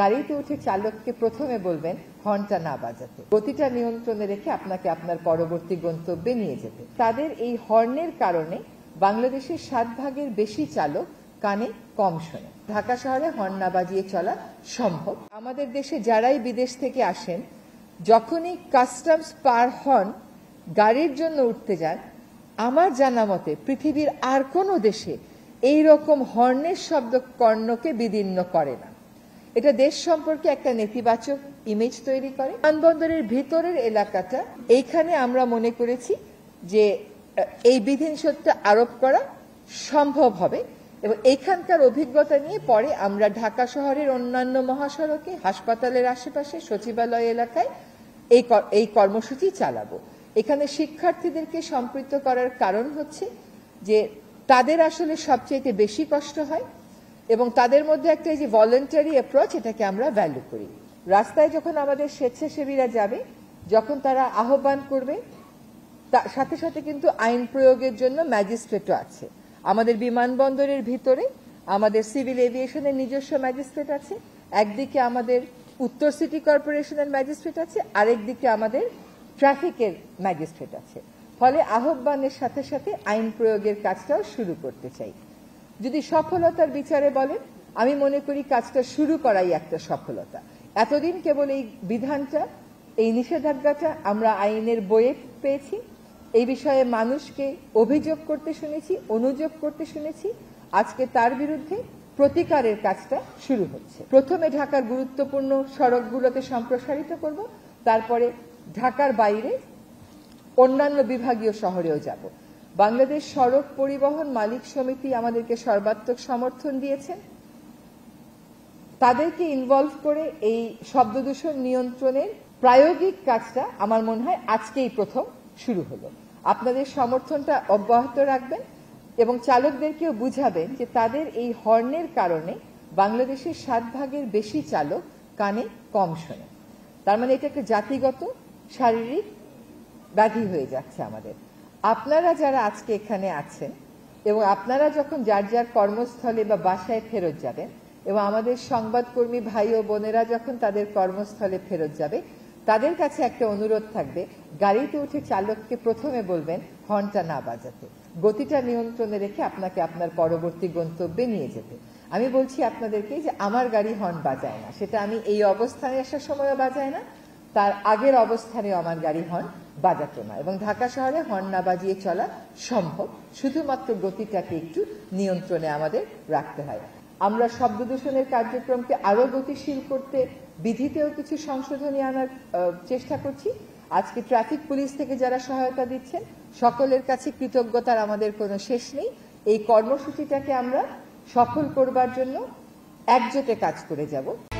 গাড়িতে উঠে চালককে প্রথমে বলবেন হর্নটা না বাজাতে গতিটা নিয়ন্ত্রণে রেখে আপনাকে আপনার পরবর্তী গন্তব্যে নিয়ে যেতে তাদের এই হর্নের কারণে বাংলাদেশের সাত ভাগের বেশি চালক কানে কম শোনে ঢাকা শহরে হর্ন না বাজিয়ে চলা সম্ভব আমাদের দেশে যারাই বিদেশ থেকে আসেন যখনই কাস্টমস পার হন গাড়ির জন্য উঠতে যান আমার জানা মতে পৃথিবীর আর কোনো দেশে এই রকম হর্নের শব্দ কর্ণকে বিদীর্ণ করে না এটা দেশ সম্পর্কে একটা নেতিবাচক ইমেজ তৈরি করে বিমানবন্দরের ভিতরের এলাকাটা এইখানে আমরা মনে করেছি যে এই বিধিনিষেধটা আরোপ করা সম্ভব হবে এবং এইখানকার অভিজ্ঞতা নিয়ে পরে আমরা ঢাকা শহরের অন্যান্য মহাসড়কে হাসপাতালের আশেপাশে সচিবালয় এলাকায় এই এই কর্মসূচি চালাবো এখানে শিক্ষার্থীদেরকে সম্পৃক্ত করার কারণ হচ্ছে যে তাদের আসলে সবচেয়ে বেশি কষ্ট হয় এবং তাদের মধ্যে একটা এই যে ভলেন্টারি অ্যাপ্রোচ এটাকে আমরা ভ্যালু করি রাস্তায় যখন আমাদের স্বেচ্ছাসেবীরা যাবে যখন তারা আহ্বান করবে সাথে সাথে কিন্তু আইন প্রয়োগের জন্য ম্যাজিস্ট্রেটও আছে আমাদের বিমানবন্দরের ভিতরে আমাদের সিভিল এভিয়েশনের নিজস্ব ম্যাজিস্ট্রেট আছে একদিকে আমাদের উত্তর সিটি কর্পোরেশনের ম্যাজিস্ট্রেট আছে আরেকদিকে আমাদের ট্রাফিকের ম্যাজিস্ট্রেট আছে ফলে আহ্বানের সাথে সাথে আইন প্রয়োগের কাজটাও শুরু করতে চাই যদি সফলতার বিচারে বলেন আমি মনে করি কাজটা শুরু করাই একটা সফলতা এতদিন কেবল এই বিধানটা এই নিষেধাজ্ঞাটা আমরা আইনের বইয়ে পেয়েছি এই বিষয়ে মানুষকে অভিযোগ করতে শুনেছি অনুযোগ করতে শুনেছি আজকে তার বিরুদ্ধে প্রতিকারের কাজটা শুরু হচ্ছে প্রথমে ঢাকার গুরুত্বপূর্ণ সড়কগুলোতে সম্প্রসারিত করব তারপরে ঢাকার বাইরে অন্যান্য বিভাগীয় শহরেও যাব বাংলাদেশ সড়ক পরিবহন মালিক সমিতি আমাদেরকে সর্বাত্মক সমর্থন দিয়েছেন তাদেরকে ইনভলভ করে এই শব্দ দূষণ নিয়ন্ত্রণের প্রায়োগিক কাজটা আমার মনে হয় আজকেই প্রথম শুরু হলো আপনাদের সমর্থনটা অব্যাহত রাখবেন এবং চালকদেরকেও বুঝাবেন যে তাদের এই হর্নের কারণে বাংলাদেশের সাত ভাগের বেশি চালক কানে কম শোনে তার মানে এটা একটা জাতিগত শারীরিক ব্যাধি হয়ে যাচ্ছে আমাদের আপনারা যারা আজকে এখানে আছেন এবং আপনারা যখন যার যার কর্মস্থলে বা বাসায় ফেরত যাবেন এবং আমাদের সংবাদকর্মী ভাই ও বোনেরা যখন তাদের কর্মস্থলে ফেরত যাবে তাদের কাছে একটা অনুরোধ থাকবে গাড়িতে উঠে চালককে প্রথমে বলবেন হর্নটা না বাজাতে গতিটা নিয়ন্ত্রণে রেখে আপনাকে আপনার পরবর্তী গন্তব্যে নিয়ে যেতে আমি বলছি আপনাদেরকে যে আমার গাড়ি হর্ন বাজায় না সেটা আমি এই অবস্থানে আসার সময়ও বাজায় না তার আগের অবস্থানে আমার গাড়ি হর্ন বাজাতো না এবং ঢাকা শহরে হর্ন না বাজিয়ে চলা সম্ভব শুধুমাত্র গতিটাকে একটু নিয়ন্ত্রণে আমাদের রাখতে হয় আমরা শব্দ দূষণের কার্যক্রমকে আরও গতিশীল করতে বিধিতেও কিছু সংশোধনী আনার চেষ্টা করছি আজকে ট্রাফিক পুলিশ থেকে যারা সহায়তা দিচ্ছেন সকলের কাছে কৃতজ্ঞতার আমাদের কোনো শেষ নেই এই কর্মসূচিটাকে আমরা সফল করবার জন্য একজোটে কাজ করে যাব